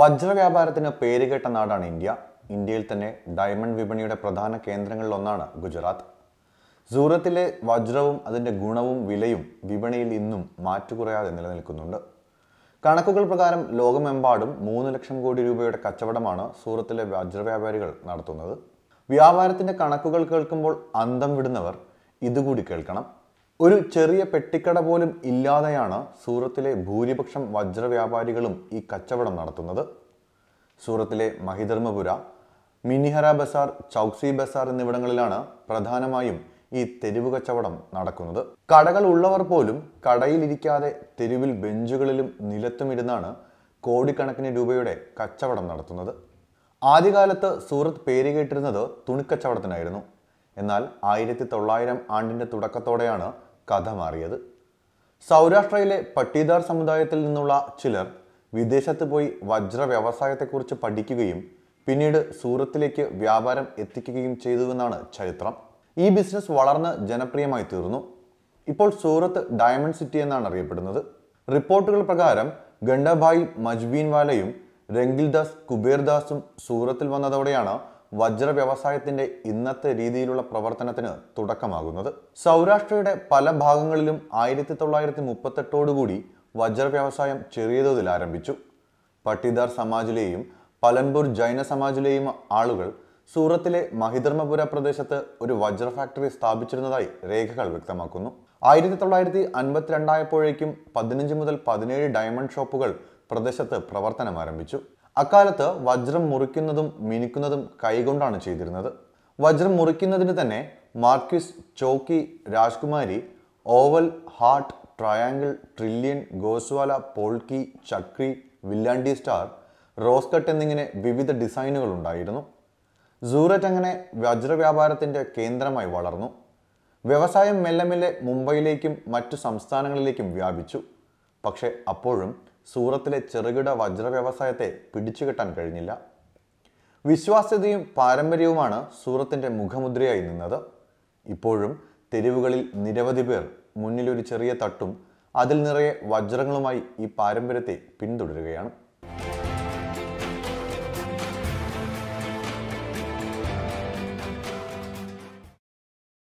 വജ്ര വ്യാപാരത്തിന് പേരുകേട്ട നാടാണ് ഇന്ത്യ ഇന്ത്യയിൽ തന്നെ ഡയമണ്ട് വിപണിയുടെ പ്രധാന കേന്ദ്രങ്ങളിലൊന്നാണ് ഗുജറാത്ത് സൂറത്തിലെ വജ്രവും അതിൻ്റെ ഗുണവും വിലയും വിപണിയിൽ ഇന്നും മാറ്റുകുറയാതെ നിലനിൽക്കുന്നുണ്ട് കണക്കുകൾ പ്രകാരം ലോകമെമ്പാടും മൂന്ന് ലക്ഷം കോടി രൂപയുടെ കച്ചവടമാണ് സൂറത്തിലെ വജ്രവ്യാപാരികൾ നടത്തുന്നത് വ്യാപാരത്തിൻ്റെ കണക്കുകൾ കേൾക്കുമ്പോൾ അന്തം വിടുന്നവർ ഇതുകൂടി കേൾക്കണം ഒരു ചെറിയ പെട്ടിക്കട പോലും ഇല്ലാതെയാണ് സൂറത്തിലെ ഭൂരിപക്ഷം വജ്രവ്യാപാരികളും ഈ കച്ചവടം നടത്തുന്നത് സൂറത്തിലെ മഹിധർമ്മപുര മിനിഹറ ബസാർ ചൗക്സി ബസാർ എന്നിവിടങ്ങളിലാണ് പ്രധാനമായും ഈ തെരുവ് കച്ചവടം നടക്കുന്നത് കടകൾ ഉള്ളവർ പോലും കടയിലിരിക്കാതെ തെരുവിൽ ബെഞ്ചുകളിലും നിലത്തും ഇരുന്നാണ് കോടിക്കണക്കിന് രൂപയുടെ കച്ചവടം നടത്തുന്നത് ആദ്യകാലത്ത് സൂറത്ത് പേര് കേട്ടിരുന്നത് തുണിക്കച്ചവടത്തിനായിരുന്നു എന്നാൽ ആയിരത്തി തൊള്ളായിരം ആണ്ടിൻ്റെ തുടക്കത്തോടെയാണ് കഥ മാറിയത് സൗരാഷ്ട്രയിലെ പട്ടീദാർ സമുദായത്തിൽ നിന്നുള്ള ചിലർ വിദേശത്ത് പോയി വജ്ര വ്യവസായത്തെക്കുറിച്ച് പഠിക്കുകയും പിന്നീട് സൂറത്തിലേക്ക് വ്യാപാരം എത്തിക്കുകയും ചെയ്തുവെന്നാണ് ചരിത്രം ഈ ബിസിനസ് വളർന്ന് ജനപ്രിയമായി തീർന്നു ഇപ്പോൾ സൂറത്ത് ഡയമണ്ട് സിറ്റി എന്നാണ് അറിയപ്പെടുന്നത് റിപ്പോർട്ടുകൾ പ്രകാരം ഗണ്ഡഭായി മജ്ബീൻവാലയും രംഗിൽദാസ് കുബേർദാസും സൂറത്തിൽ വന്നതോടെയാണ് വജ്ര വ്യവസായത്തിന്റെ ഇന്നത്തെ രീതിയിലുള്ള പ്രവർത്തനത്തിന് തുടക്കമാകുന്നത് സൗരാഷ്ട്രയുടെ പല ഭാഗങ്ങളിലും ആയിരത്തി തൊള്ളായിരത്തി മുപ്പത്തെട്ടോടുകൂടി വജ്ര വ്യവസായം ചെറിയ തോതിൽ ആരംഭിച്ചു പട്ടിദാർ സമാജിലെയും പലൻപൂർ ജൈന സമാജിലെയും ആളുകൾ സൂറത്തിലെ മഹിധർമ്മപുര പ്രദേശത്ത് ഒരു വജ്ര ഫാക്ടറി സ്ഥാപിച്ചിരുന്നതായി രേഖകൾ വ്യക്തമാക്കുന്നു ആയിരത്തി തൊള്ളായിരത്തി അൻപത്തിരണ്ടായപ്പോഴേക്കും പതിനഞ്ച് മുതൽ പതിനേഴ് ഡയമണ്ട് ഷോപ്പുകൾ പ്രദേശത്ത് പ്രവർത്തനം ആരംഭിച്ചു അക്കാലത്ത് വജ്രം മുറിക്കുന്നതും മിനുക്കുന്നതും കൈകൊണ്ടാണ് ചെയ്തിരുന്നത് വജ്രം മുറിക്കുന്നതിന് തന്നെ മാർക്വിസ് ചോക്കി രാജ്കുമാരി ഓവൽ ഹാർട്ട് ട്രയാങ്കിൾ ട്രില്യൻ ഗോസ്വാല പോൾക്കി ചക്രി വില്ലാണ്ടി സ്റ്റാർ റോസ് കട്ട് എന്നിങ്ങനെ വിവിധ ഡിസൈനുകൾ ഉണ്ടായിരുന്നു സൂററ്റ് അങ്ങനെ വജ്രവ്യാപാരത്തിൻ്റെ കേന്ദ്രമായി വളർന്നു വ്യവസായം മെല്ലെ മെല്ലെ മുംബൈയിലേക്കും മറ്റു സംസ്ഥാനങ്ങളിലേക്കും വ്യാപിച്ചു പക്ഷേ അപ്പോഴും സൂറത്തിലെ ചെറുകിട വജ്ര വ്യവസായത്തെ പിടിച്ചുകെട്ടാൻ കഴിഞ്ഞില്ല വിശ്വാസ്യതയും പാരമ്പര്യവുമാണ് സൂറത്തിൻ്റെ മുഖമുദ്രയായി നിന്നത് ഇപ്പോഴും തെരുവുകളിൽ നിരവധി പേർ മുന്നിലൊരു ചെറിയ തട്ടും അതിൽ നിറയെ വജ്രങ്ങളുമായി ഈ പാരമ്പര്യത്തെ പിന്തുടരുകയാണ്